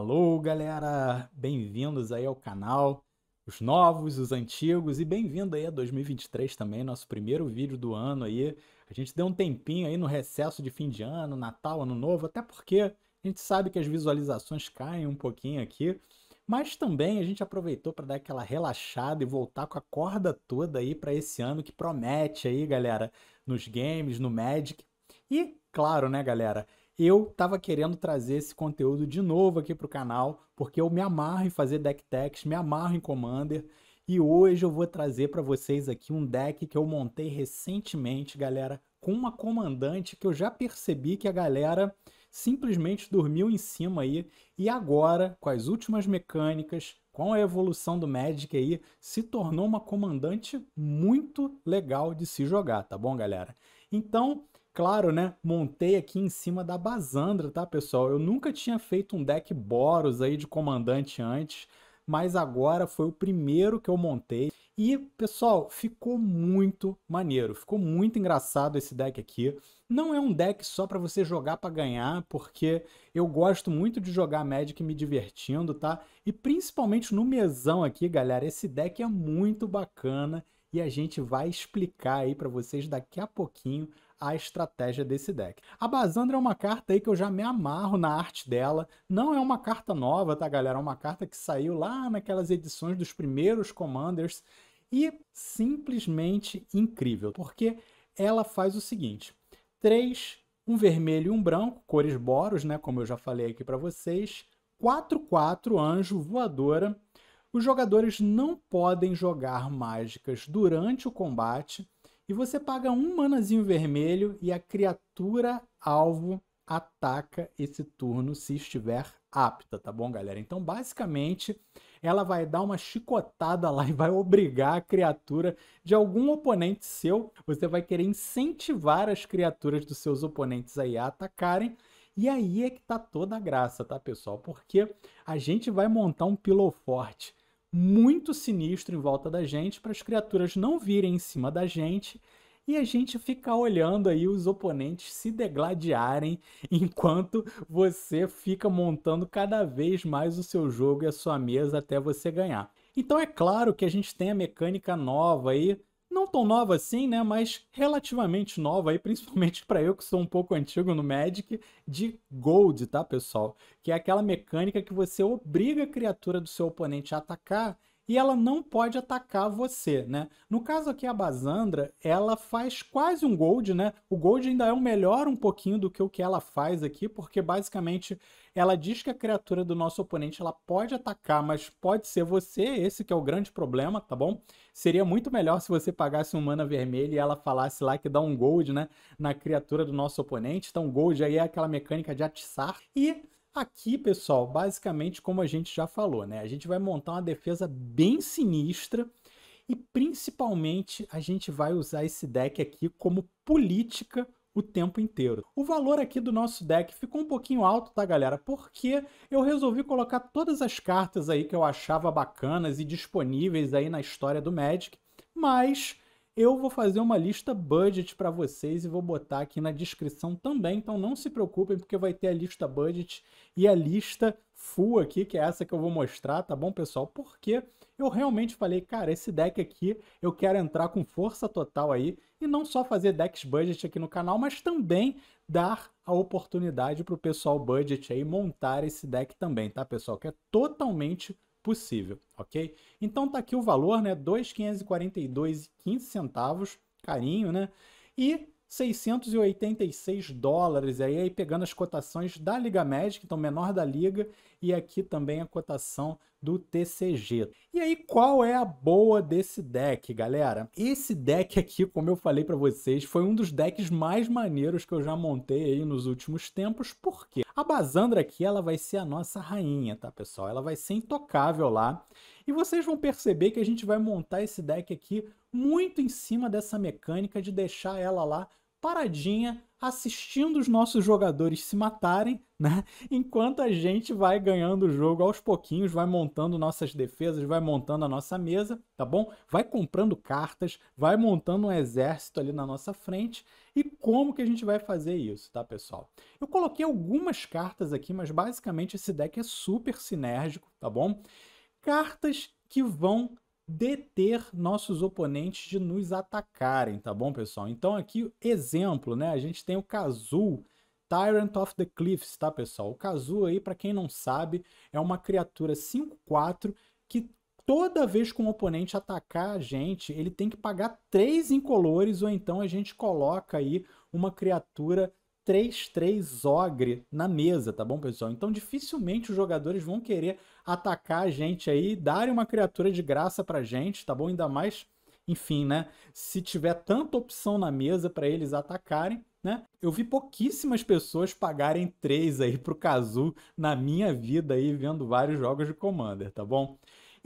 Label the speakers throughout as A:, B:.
A: Alô, galera! Bem-vindos aí ao canal, os novos, os antigos e bem-vindo aí a 2023 também, nosso primeiro vídeo do ano aí. A gente deu um tempinho aí no recesso de fim de ano, Natal, Ano Novo, até porque a gente sabe que as visualizações caem um pouquinho aqui, mas também a gente aproveitou para dar aquela relaxada e voltar com a corda toda aí para esse ano que promete aí, galera, nos games, no Magic. E, claro, né, galera, eu estava querendo trazer esse conteúdo de novo aqui para o canal, porque eu me amarro em fazer deck techs, me amarro em Commander, e hoje eu vou trazer para vocês aqui um deck que eu montei recentemente, galera, com uma comandante que eu já percebi que a galera simplesmente dormiu em cima aí, e agora, com as últimas mecânicas, com a evolução do Magic aí, se tornou uma comandante muito legal de se jogar, tá bom, galera? Então, Claro, né? Montei aqui em cima da Bazandra, tá, pessoal? Eu nunca tinha feito um deck Boros aí de comandante antes, mas agora foi o primeiro que eu montei. E, pessoal, ficou muito maneiro, ficou muito engraçado esse deck aqui. Não é um deck só para você jogar para ganhar, porque eu gosto muito de jogar Magic me divertindo, tá? E principalmente no mesão aqui, galera, esse deck é muito bacana e a gente vai explicar aí para vocês daqui a pouquinho a estratégia desse deck. A Bazandra é uma carta aí que eu já me amarro na arte dela. Não é uma carta nova, tá, galera? É uma carta que saiu lá naquelas edições dos primeiros Commanders e simplesmente incrível, porque ela faz o seguinte: três, um vermelho e um branco, cores boros, né, como eu já falei aqui para vocês, 4 4 anjo voadora os jogadores não podem jogar mágicas durante o combate e você paga um manazinho vermelho e a criatura alvo ataca esse turno se estiver apta, tá bom, galera? Então, basicamente, ela vai dar uma chicotada lá e vai obrigar a criatura de algum oponente seu. Você vai querer incentivar as criaturas dos seus oponentes aí a atacarem. E aí é que tá toda a graça, tá, pessoal? Porque a gente vai montar um forte muito sinistro em volta da gente para as criaturas não virem em cima da gente e a gente ficar olhando aí os oponentes se degladiarem enquanto você fica montando cada vez mais o seu jogo e a sua mesa até você ganhar. Então é claro que a gente tem a mecânica nova aí não tão nova assim, né, mas relativamente nova aí, principalmente para eu que sou um pouco antigo no Magic, de Gold, tá, pessoal? Que é aquela mecânica que você obriga a criatura do seu oponente a atacar e ela não pode atacar você, né? No caso aqui, a Basandra, ela faz quase um gold, né? O gold ainda é um melhor um pouquinho do que o que ela faz aqui, porque basicamente ela diz que a criatura do nosso oponente ela pode atacar, mas pode ser você, esse que é o grande problema, tá bom? Seria muito melhor se você pagasse um mana vermelho e ela falasse lá que dá um gold, né, na criatura do nosso oponente. Então gold aí é aquela mecânica de atiçar e Aqui, pessoal, basicamente como a gente já falou, né? A gente vai montar uma defesa bem sinistra e principalmente a gente vai usar esse deck aqui como política o tempo inteiro. O valor aqui do nosso deck ficou um pouquinho alto, tá, galera? Porque eu resolvi colocar todas as cartas aí que eu achava bacanas e disponíveis aí na história do Magic, mas eu vou fazer uma lista budget para vocês e vou botar aqui na descrição também, então não se preocupem porque vai ter a lista budget e a lista full aqui, que é essa que eu vou mostrar, tá bom, pessoal? Porque eu realmente falei, cara, esse deck aqui eu quero entrar com força total aí e não só fazer decks budget aqui no canal, mas também dar a oportunidade para o pessoal budget aí montar esse deck também, tá, pessoal? Que é totalmente possível, ok? Então tá aqui o valor, né? 2,542,15 centavos, carinho, né? E 686 dólares, aí, aí pegando as cotações da Liga Magic, então menor da liga, e aqui também a cotação do TCG. E aí, qual é a boa desse deck, galera? Esse deck aqui, como eu falei para vocês, foi um dos decks mais maneiros que eu já montei aí nos últimos tempos, porque a Basandra aqui, ela vai ser a nossa rainha, tá, pessoal? Ela vai ser intocável lá. E vocês vão perceber que a gente vai montar esse deck aqui muito em cima dessa mecânica de deixar ela lá paradinha, assistindo os nossos jogadores se matarem, né? Enquanto a gente vai ganhando o jogo aos pouquinhos, vai montando nossas defesas, vai montando a nossa mesa, tá bom? Vai comprando cartas, vai montando um exército ali na nossa frente. E como que a gente vai fazer isso, tá, pessoal? Eu coloquei algumas cartas aqui, mas basicamente esse deck é super sinérgico, tá bom? cartas que vão deter nossos oponentes de nos atacarem, tá bom, pessoal? Então aqui, exemplo, né? A gente tem o Kazoo, Tyrant of the Cliffs, tá, pessoal? O Kazoo aí, para quem não sabe, é uma criatura 5-4 que toda vez que um oponente atacar a gente, ele tem que pagar 3 incolores ou então a gente coloca aí uma criatura 3-3 Ogre na mesa, tá bom, pessoal? Então dificilmente os jogadores vão querer atacar a gente aí, darem uma criatura de graça pra gente, tá bom? Ainda mais, enfim, né? Se tiver tanta opção na mesa para eles atacarem, né? Eu vi pouquíssimas pessoas pagarem 3 aí pro Kazu na minha vida aí, vendo vários jogos de Commander, tá bom?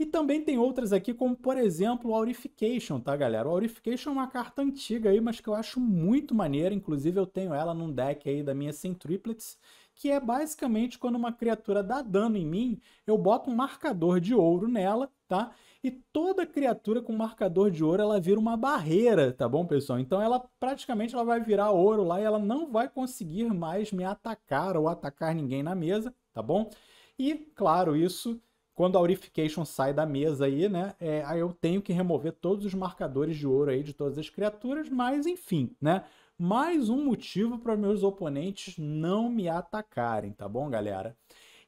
A: E também tem outras aqui, como por exemplo o Aurification, tá galera? O Aurification é uma carta antiga aí, mas que eu acho muito maneira, inclusive eu tenho ela num deck aí da minha Centriplets, que é basicamente quando uma criatura dá dano em mim, eu boto um marcador de ouro nela, tá? E toda criatura com marcador de ouro, ela vira uma barreira, tá bom, pessoal? Então ela praticamente ela vai virar ouro lá e ela não vai conseguir mais me atacar ou atacar ninguém na mesa, tá bom? E, claro, isso quando a Aurification sai da mesa aí, né? É, aí eu tenho que remover todos os marcadores de ouro aí de todas as criaturas, mas enfim, né? Mais um motivo para meus oponentes não me atacarem, tá bom, galera?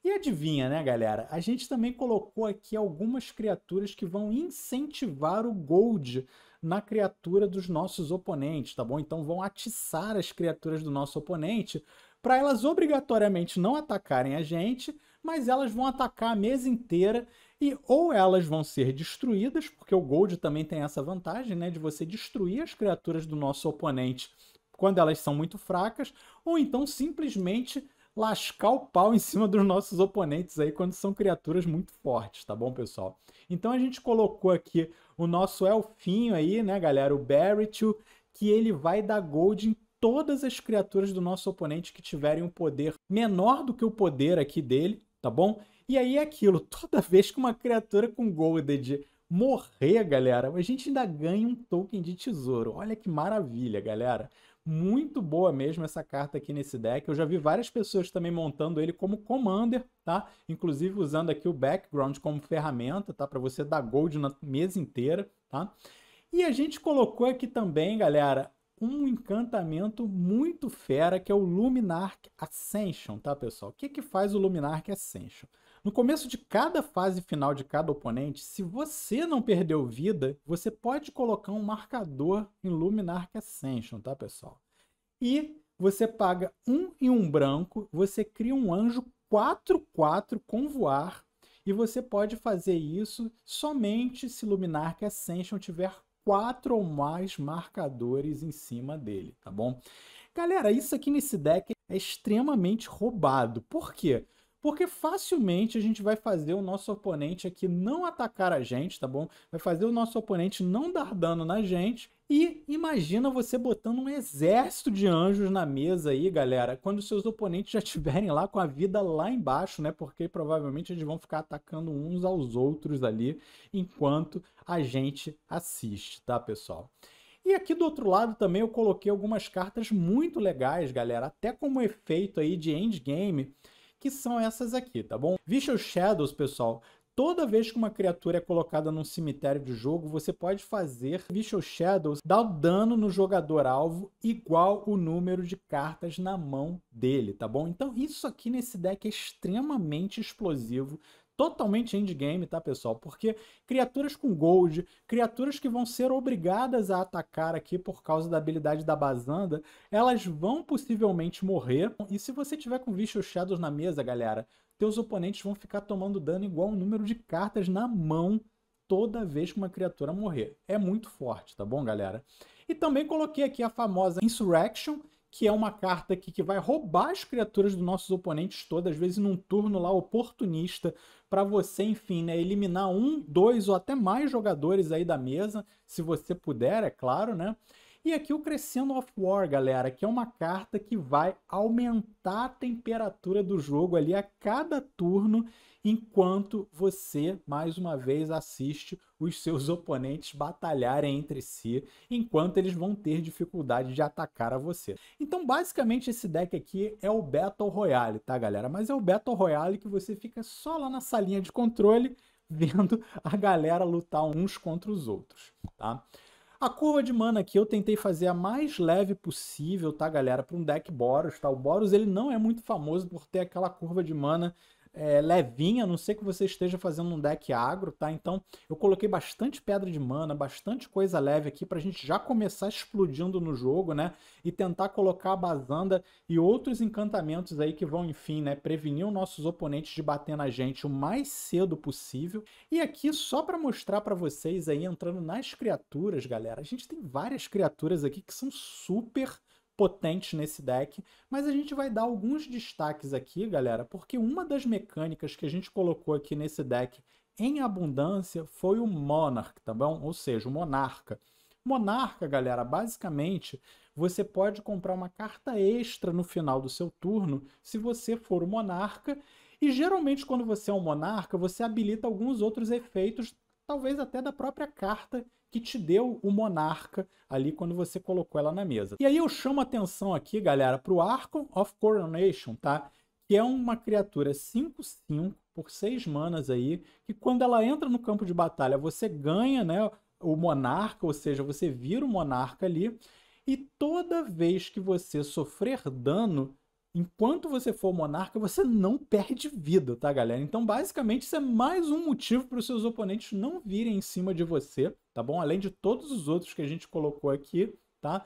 A: E adivinha, né, galera? A gente também colocou aqui algumas criaturas que vão incentivar o Gold na criatura dos nossos oponentes, tá bom? Então vão atiçar as criaturas do nosso oponente para elas obrigatoriamente não atacarem a gente, mas elas vão atacar a mesa inteira e ou elas vão ser destruídas, porque o Gold também tem essa vantagem, né, de você destruir as criaturas do nosso oponente quando elas são muito fracas, ou então simplesmente lascar o pau em cima dos nossos oponentes aí quando são criaturas muito fortes, tá bom, pessoal? Então a gente colocou aqui o nosso elfinho aí, né, galera, o Baratil, que ele vai dar gold em todas as criaturas do nosso oponente que tiverem um poder menor do que o poder aqui dele, tá bom? E aí é aquilo, toda vez que uma criatura com Golded morrer, galera, a gente ainda ganha um token de tesouro. Olha que maravilha, galera. Muito boa mesmo essa carta aqui nesse deck. Eu já vi várias pessoas também montando ele como Commander, tá? Inclusive usando aqui o background como ferramenta, tá? Para você dar gold na mesa inteira, tá? E a gente colocou aqui também, galera, um encantamento muito fera que é o Luminarch Ascension, tá pessoal? O que, que faz o Luminarch Ascension? No começo de cada fase final de cada oponente, se você não perdeu vida, você pode colocar um marcador em Luminarch Ascension, tá pessoal? E você paga um e um branco, você cria um anjo 4-4 com voar, e você pode fazer isso somente se Luminarch Ascension tiver quatro ou mais marcadores em cima dele, tá bom? Galera, isso aqui nesse deck é extremamente roubado. Por quê? porque facilmente a gente vai fazer o nosso oponente aqui não atacar a gente, tá bom? Vai fazer o nosso oponente não dar dano na gente. E imagina você botando um exército de anjos na mesa aí, galera, quando seus oponentes já estiverem lá com a vida lá embaixo, né? Porque provavelmente eles vão ficar atacando uns aos outros ali enquanto a gente assiste, tá, pessoal? E aqui do outro lado também eu coloquei algumas cartas muito legais, galera, até como efeito aí de endgame, que são essas aqui, tá bom? Vicious Shadows, pessoal, Toda vez que uma criatura é colocada num cemitério de jogo, você pode fazer Vicious Shadows dar dano no jogador alvo igual o número de cartas na mão dele, tá bom? Então isso aqui nesse deck é extremamente explosivo totalmente endgame, tá, pessoal? Porque criaturas com gold, criaturas que vão ser obrigadas a atacar aqui por causa da habilidade da Bazanda, elas vão possivelmente morrer. E se você tiver com Vicious Shadows na mesa, galera, teus oponentes vão ficar tomando dano igual o número de cartas na mão toda vez que uma criatura morrer. É muito forte, tá bom, galera? E também coloquei aqui a famosa Insurrection, que é uma carta aqui que vai roubar as criaturas dos nossos oponentes todas, às vezes num turno lá oportunista, para você, enfim, né, eliminar um, dois ou até mais jogadores aí da mesa, se você puder, é claro, né? E aqui o Crescendo of War, galera, que é uma carta que vai aumentar a temperatura do jogo ali a cada turno enquanto você, mais uma vez, assiste os seus oponentes batalharem entre si, enquanto eles vão ter dificuldade de atacar a você. Então, basicamente, esse deck aqui é o Battle Royale, tá, galera? Mas é o Battle Royale que você fica só lá na salinha de controle, vendo a galera lutar uns contra os outros, tá? A curva de mana aqui eu tentei fazer a mais leve possível, tá, galera? Para um deck Boros, tá? O Boros ele não é muito famoso por ter aquela curva de mana é, levinha, a não sei que você esteja fazendo um deck agro, tá? Então eu coloquei bastante pedra de mana, bastante coisa leve aqui pra gente já começar explodindo no jogo, né? E tentar colocar a Bazanda e outros encantamentos aí que vão, enfim, né, prevenir os nossos oponentes de bater na gente o mais cedo possível. E aqui só para mostrar para vocês aí entrando nas criaturas, galera. A gente tem várias criaturas aqui que são super potente nesse deck, mas a gente vai dar alguns destaques aqui, galera, porque uma das mecânicas que a gente colocou aqui nesse deck em abundância foi o Monarch, tá bom? Ou seja, o Monarca. Monarca, galera, basicamente, você pode comprar uma carta extra no final do seu turno se você for o Monarca, e geralmente quando você é um Monarca, você habilita alguns outros efeitos, talvez até da própria carta que te deu o monarca ali quando você colocou ela na mesa. E aí eu chamo a atenção aqui, galera, para o Arco of Coronation, tá? Que é uma criatura 5-5 por 6 manas aí, que quando ela entra no campo de batalha, você ganha, né, o monarca, ou seja, você vira o monarca ali, e toda vez que você sofrer dano, Enquanto você for monarca, você não perde vida, tá, galera? Então, basicamente, isso é mais um motivo para os seus oponentes não virem em cima de você, tá bom? Além de todos os outros que a gente colocou aqui, tá?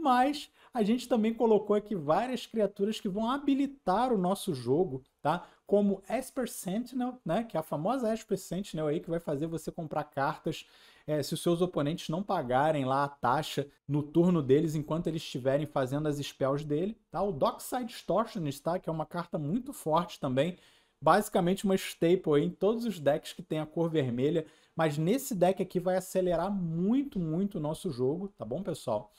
A: mas a gente também colocou aqui várias criaturas que vão habilitar o nosso jogo, tá? Como Esper Sentinel, né? Que é a famosa Esper Sentinel aí que vai fazer você comprar cartas é, se os seus oponentes não pagarem lá a taxa no turno deles enquanto eles estiverem fazendo as spells dele, tá? O Dockside Distortionist, tá? Que é uma carta muito forte também, basicamente uma staple aí em todos os decks que tem a cor vermelha, mas nesse deck aqui vai acelerar muito, muito o nosso jogo, tá bom, pessoal?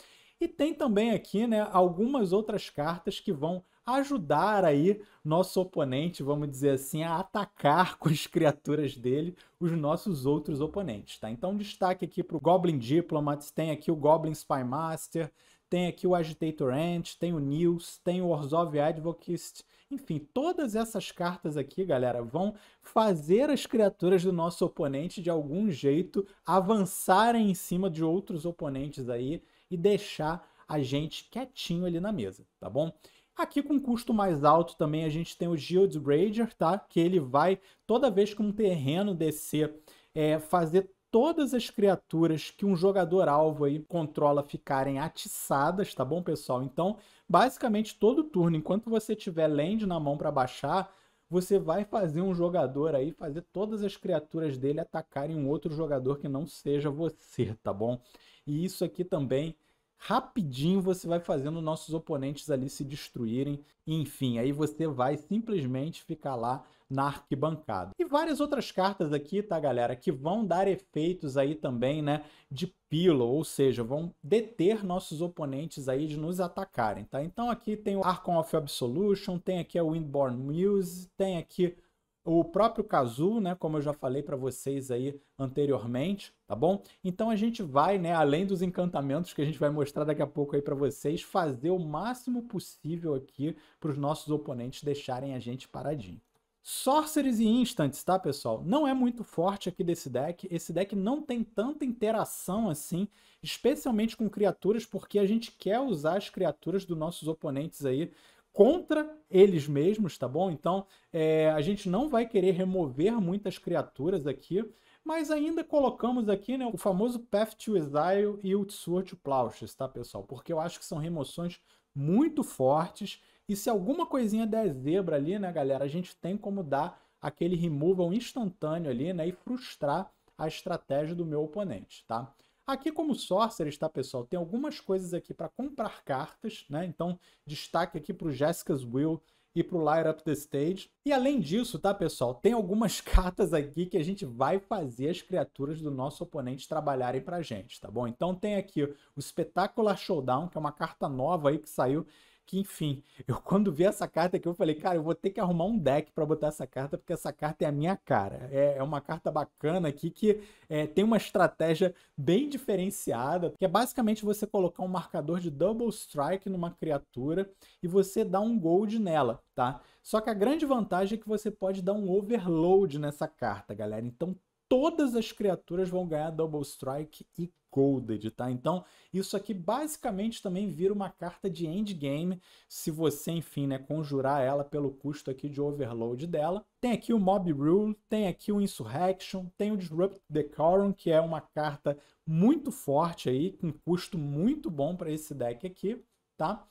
A: E tem também aqui né, algumas outras cartas que vão ajudar aí nosso oponente, vamos dizer assim, a atacar com as criaturas dele os nossos outros oponentes, tá? Então destaque aqui para o Goblin Diplomat, tem aqui o Goblin Spymaster, tem aqui o Agitator Ant, tem o Nils, tem o Orzhov Advocate enfim, todas essas cartas aqui, galera, vão fazer as criaturas do nosso oponente de algum jeito avançarem em cima de outros oponentes aí e deixar a gente quietinho ali na mesa, tá bom? Aqui com custo mais alto também a gente tem o Guild Rager, tá? Que ele vai, toda vez que um terreno descer, é, fazer todas as criaturas que um jogador alvo aí controla ficarem atiçadas, tá bom, pessoal? Então, basicamente todo turno, enquanto você tiver land na mão para baixar, você vai fazer um jogador aí, fazer todas as criaturas dele atacarem um outro jogador que não seja você, tá bom? E isso aqui também rapidinho você vai fazendo nossos oponentes ali se destruírem. Enfim, aí você vai simplesmente ficar lá na arquibancada. E várias outras cartas aqui, tá, galera, que vão dar efeitos aí também, né, de pillow, ou seja, vão deter nossos oponentes aí de nos atacarem, tá? Então aqui tem o Archon of Absolution, tem aqui a Windborn Muse, tem aqui o próprio Kazu, né, como eu já falei para vocês aí anteriormente, tá bom? Então a gente vai, né, além dos encantamentos que a gente vai mostrar daqui a pouco aí para vocês, fazer o máximo possível aqui para os nossos oponentes deixarem a gente paradinho. Sorceries e Instants, tá, pessoal? Não é muito forte aqui desse deck. Esse deck não tem tanta interação assim, especialmente com criaturas, porque a gente quer usar as criaturas dos nossos oponentes aí contra eles mesmos, tá bom? Então, é, a gente não vai querer remover muitas criaturas aqui, mas ainda colocamos aqui né, o famoso Path to Exile e o Tsur to Plowshares, tá, pessoal? Porque eu acho que são remoções muito fortes, e se alguma coisinha der zebra ali, né, galera, a gente tem como dar aquele removal instantâneo ali, né, e frustrar a estratégia do meu oponente, tá? Aqui, como Sorcerer, tá, pessoal? Tem algumas coisas aqui para comprar cartas, né? Então, destaque aqui para o Jessica's Will e para o Light Up the Stage. E além disso, tá, pessoal? Tem algumas cartas aqui que a gente vai fazer as criaturas do nosso oponente trabalharem pra gente, tá bom? Então tem aqui o Spectacular Showdown, que é uma carta nova aí que saiu que enfim, eu quando vi essa carta aqui, eu falei, cara, eu vou ter que arrumar um deck para botar essa carta, porque essa carta é a minha cara. É, é uma carta bacana aqui que é, tem uma estratégia bem diferenciada, que é basicamente você colocar um marcador de double strike numa criatura e você dá um gold nela, tá? Só que a grande vantagem é que você pode dar um overload nessa carta, galera. Então todas as criaturas vão ganhar Double Strike e Colded, tá? Então, isso aqui basicamente também vira uma carta de endgame, se você, enfim, né, conjurar ela pelo custo aqui de overload dela. Tem aqui o Mob Rule, tem aqui o Insurrection, tem o Disrupt Decorum, que é uma carta muito forte aí, com custo muito bom para esse deck aqui, tá?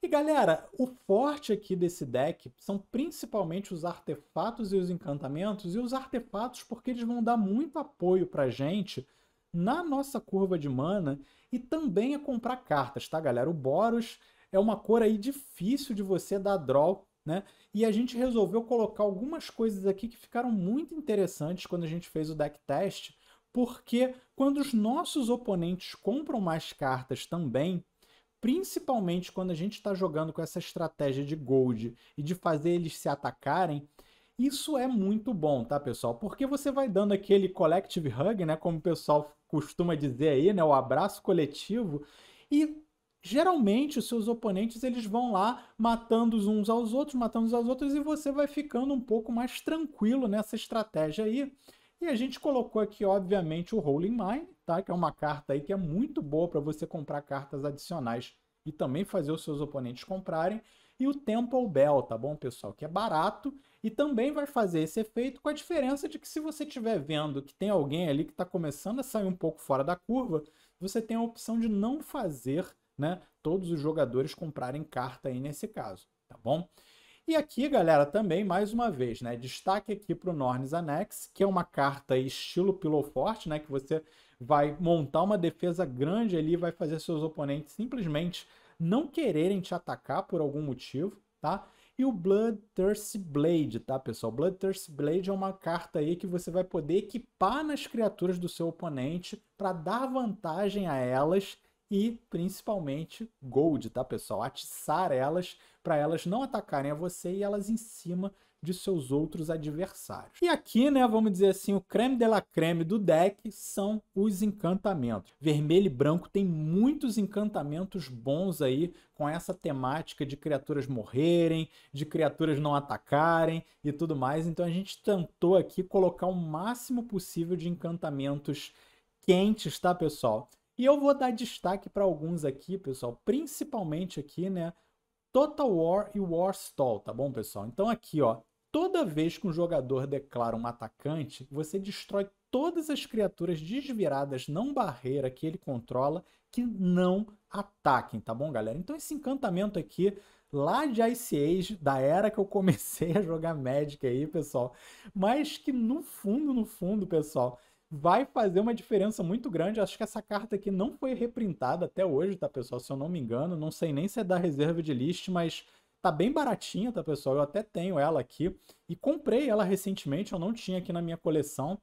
A: E galera, o forte aqui desse deck são principalmente os artefatos e os encantamentos, e os artefatos porque eles vão dar muito apoio pra gente na nossa curva de mana e também a é comprar cartas, tá galera? O Boros é uma cor aí difícil de você dar draw, né? E a gente resolveu colocar algumas coisas aqui que ficaram muito interessantes quando a gente fez o deck test, porque quando os nossos oponentes compram mais cartas também, principalmente quando a gente está jogando com essa estratégia de gold e de fazer eles se atacarem, isso é muito bom, tá, pessoal? Porque você vai dando aquele collective hug, né, como o pessoal costuma dizer aí, né, o abraço coletivo, e geralmente os seus oponentes eles vão lá matando uns aos outros, matando uns aos outros e você vai ficando um pouco mais tranquilo nessa estratégia aí e a gente colocou aqui, obviamente, o Rolling Mine, tá? que é uma carta aí que é muito boa para você comprar cartas adicionais e também fazer os seus oponentes comprarem. E o Temple Bell, tá bom, pessoal? Que é barato e também vai fazer esse efeito com a diferença de que se você estiver vendo que tem alguém ali que está começando a sair um pouco fora da curva, você tem a opção de não fazer né, todos os jogadores comprarem carta aí nesse caso, tá bom? E aqui, galera, também, mais uma vez, né, destaque aqui para o Norns Anex, que é uma carta estilo Piloforte, né, que você vai montar uma defesa grande ali, vai fazer seus oponentes simplesmente não quererem te atacar por algum motivo, tá? E o Bloodthirsty Blade, tá, pessoal? Bloodthirsty Blade é uma carta aí que você vai poder equipar nas criaturas do seu oponente para dar vantagem a elas e principalmente gold, tá pessoal? Atiçar elas para elas não atacarem a você e elas em cima de seus outros adversários. E aqui, né, vamos dizer assim, o creme de la creme do deck são os encantamentos. Vermelho e branco tem muitos encantamentos bons aí com essa temática de criaturas morrerem, de criaturas não atacarem e tudo mais. Então a gente tentou aqui colocar o máximo possível de encantamentos quentes, tá, pessoal? E eu vou dar destaque para alguns aqui, pessoal, principalmente aqui, né? Total War e War Stall, tá bom, pessoal? Então aqui, ó, toda vez que um jogador declara um atacante, você destrói todas as criaturas desviradas não barreira que ele controla que não ataquem, tá bom, galera? Então esse encantamento aqui lá de Ice Age, da era que eu comecei a jogar Magic aí, pessoal, mas que no fundo, no fundo, pessoal, vai fazer uma diferença muito grande. Acho que essa carta aqui não foi reprintada até hoje, tá, pessoal? Se eu não me engano, não sei nem se é da reserva de list, mas tá bem baratinha, tá, pessoal? Eu até tenho ela aqui e comprei ela recentemente, eu não tinha aqui na minha coleção.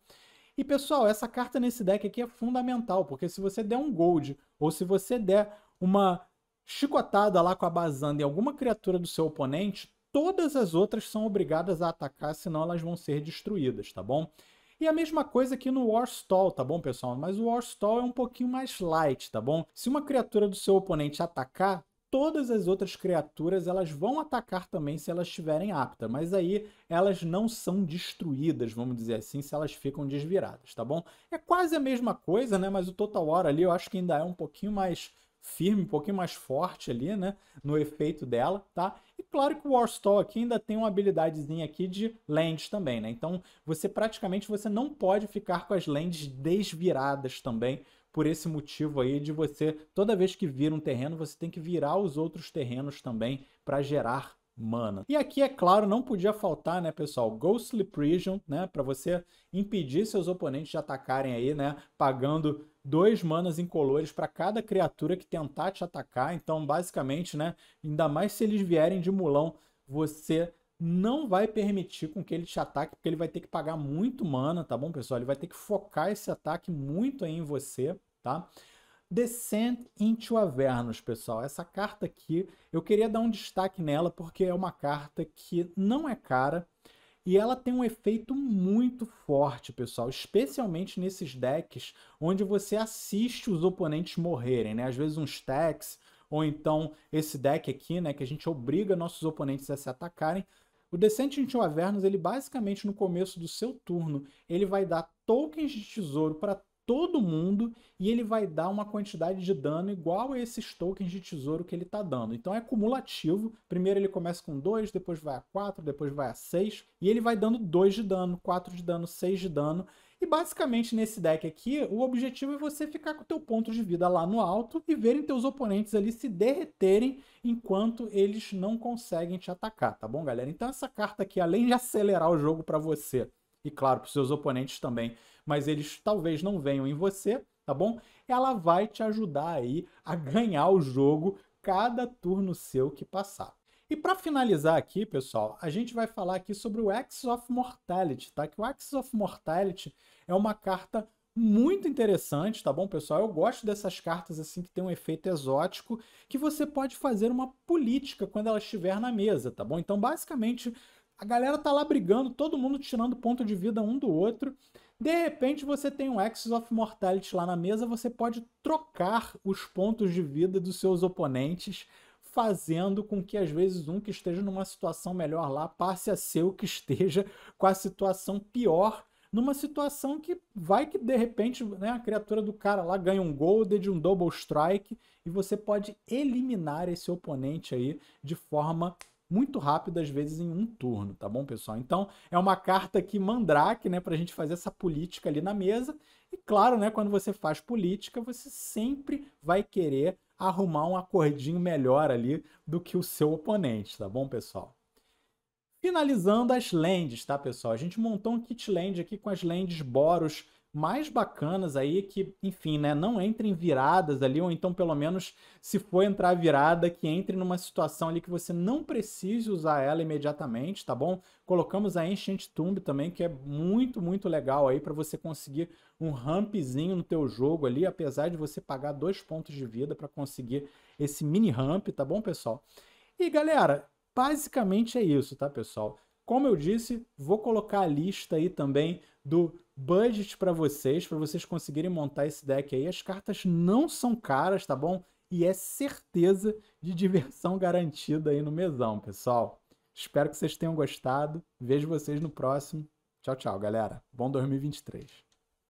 A: E, pessoal, essa carta nesse deck aqui é fundamental, porque se você der um gold ou se você der uma chicotada lá com a Bazanda em alguma criatura do seu oponente, todas as outras são obrigadas a atacar, senão elas vão ser destruídas, tá bom? E a mesma coisa aqui no Warstall, tá bom, pessoal? Mas o Warstall é um pouquinho mais light, tá bom? Se uma criatura do seu oponente atacar, todas as outras criaturas elas vão atacar também se elas estiverem aptas, mas aí elas não são destruídas, vamos dizer assim, se elas ficam desviradas, tá bom? É quase a mesma coisa, né? Mas o Total War ali eu acho que ainda é um pouquinho mais firme, um pouquinho mais forte ali, né? No efeito dela, tá? E claro que o Warstall aqui ainda tem uma habilidadezinha aqui de lands também, né? Então você praticamente você não pode ficar com as lands desviradas também, por esse motivo aí de você, toda vez que vira um terreno, você tem que virar os outros terrenos também para gerar mana. E aqui, é claro, não podia faltar, né, pessoal, Ghostly Prison, né, para você impedir seus oponentes de atacarem aí, né, pagando dois manas incolores para cada criatura que tentar te atacar. Então, basicamente, né, ainda mais se eles vierem de mulão, você não vai permitir com que ele te ataque, porque ele vai ter que pagar muito mana, tá bom, pessoal? Ele vai ter que focar esse ataque muito aí em você, tá? Descent into Avernus, pessoal. Essa carta aqui, eu queria dar um destaque nela porque é uma carta que não é cara e ela tem um efeito muito forte, pessoal, especialmente nesses decks onde você assiste os oponentes morrerem, né? Às vezes uns stacks ou então esse deck aqui, né, que a gente obriga nossos oponentes a se atacarem. O Descent into Avernus, ele basicamente no começo do seu turno, ele vai dar tokens de tesouro para todo mundo e ele vai dar uma quantidade de dano igual a esses tokens de tesouro que ele está dando. Então é cumulativo. Primeiro ele começa com 2, depois vai a 4, depois vai a 6 e ele vai dando 2 de dano, 4 de dano, 6 de dano. E basicamente nesse deck aqui, o objetivo é você ficar com o teu ponto de vida lá no alto e verem teus oponentes ali se derreterem enquanto eles não conseguem te atacar, tá bom, galera? Então essa carta aqui, além de acelerar o jogo para você, e, claro, para os seus oponentes também, mas eles talvez não venham em você, tá bom? Ela vai te ajudar aí a ganhar o jogo cada turno seu que passar. E para finalizar aqui, pessoal, a gente vai falar aqui sobre o Axis of Mortality, tá? Que o Axis of Mortality é uma carta muito interessante, tá bom, pessoal? Eu gosto dessas cartas assim que tem um efeito exótico, que você pode fazer uma política quando ela estiver na mesa, tá bom? Então, basicamente, a galera tá lá brigando, todo mundo tirando ponto de vida um do outro. De repente você tem um Axis of Mortality lá na mesa, você pode trocar os pontos de vida dos seus oponentes, fazendo com que às vezes um que esteja numa situação melhor lá passe a ser o que esteja com a situação pior, numa situação que vai que de repente né, a criatura do cara lá ganha um Golded, um Double Strike, e você pode eliminar esse oponente aí de forma muito rápido, às vezes em um turno, tá bom, pessoal? Então, é uma carta que mandrake, né, pra gente fazer essa política ali na mesa. E claro, né, quando você faz política, você sempre vai querer arrumar um acordinho melhor ali do que o seu oponente, tá bom, pessoal? Finalizando as lands, tá, pessoal? A gente montou um kit land aqui com as lands Boros mais bacanas aí é que, enfim, né, não entrem viradas ali, ou então pelo menos se for entrar virada, que entre numa situação ali que você não precise usar ela imediatamente, tá bom? Colocamos a Ancient Tomb também, que é muito, muito legal aí para você conseguir um rampzinho no teu jogo ali, apesar de você pagar dois pontos de vida para conseguir esse mini ramp, tá bom, pessoal? E galera, basicamente é isso, tá, pessoal? Como eu disse, vou colocar a lista aí também do budget para vocês, para vocês conseguirem montar esse deck aí. As cartas não são caras, tá bom? E é certeza de diversão garantida aí no mesão, pessoal. Espero que vocês tenham gostado. Vejo vocês no próximo. Tchau, tchau, galera. Bom 2023.